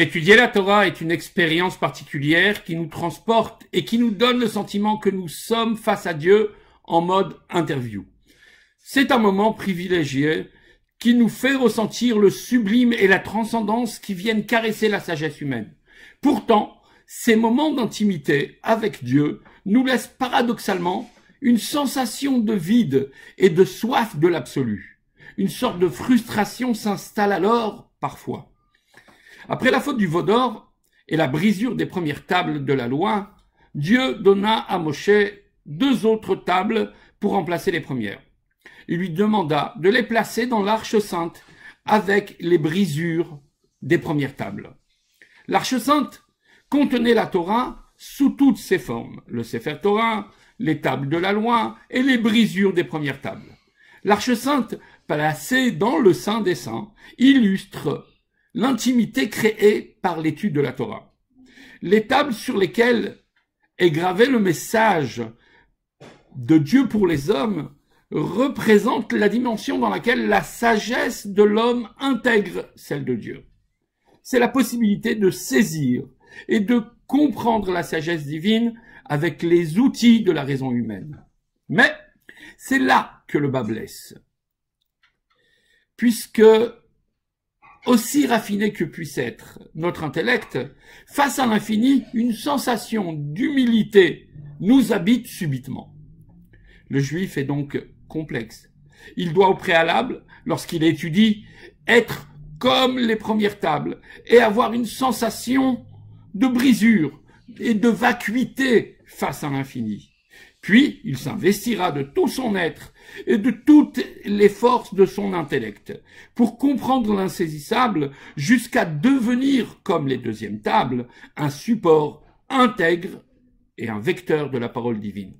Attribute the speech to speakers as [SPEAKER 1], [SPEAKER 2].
[SPEAKER 1] Étudier la Torah est une expérience particulière qui nous transporte et qui nous donne le sentiment que nous sommes face à Dieu en mode interview. C'est un moment privilégié qui nous fait ressentir le sublime et la transcendance qui viennent caresser la sagesse humaine. Pourtant, ces moments d'intimité avec Dieu nous laissent paradoxalement une sensation de vide et de soif de l'absolu. Une sorte de frustration s'installe alors parfois. Après la faute du vaudor et la brisure des premières tables de la loi, Dieu donna à Moshe deux autres tables pour remplacer les premières. Il lui demanda de les placer dans l'arche sainte avec les brisures des premières tables. L'arche sainte contenait la Torah sous toutes ses formes, le Sefer Torah, les tables de la loi et les brisures des premières tables. L'arche sainte, placée dans le Saint des Saints, illustre l'intimité créée par l'étude de la Torah. Les tables sur lesquelles est gravé le message de Dieu pour les hommes représentent la dimension dans laquelle la sagesse de l'homme intègre celle de Dieu. C'est la possibilité de saisir et de comprendre la sagesse divine avec les outils de la raison humaine. Mais c'est là que le bas blesse, puisque aussi raffiné que puisse être notre intellect, face à l'infini, une sensation d'humilité nous habite subitement. Le juif est donc complexe. Il doit au préalable, lorsqu'il étudie, être comme les premières tables et avoir une sensation de brisure et de vacuité face à l'infini. Puis il s'investira de tout son être et de toutes les forces de son intellect pour comprendre l'insaisissable jusqu'à devenir, comme les deuxièmes tables, un support intègre et un vecteur de la parole divine.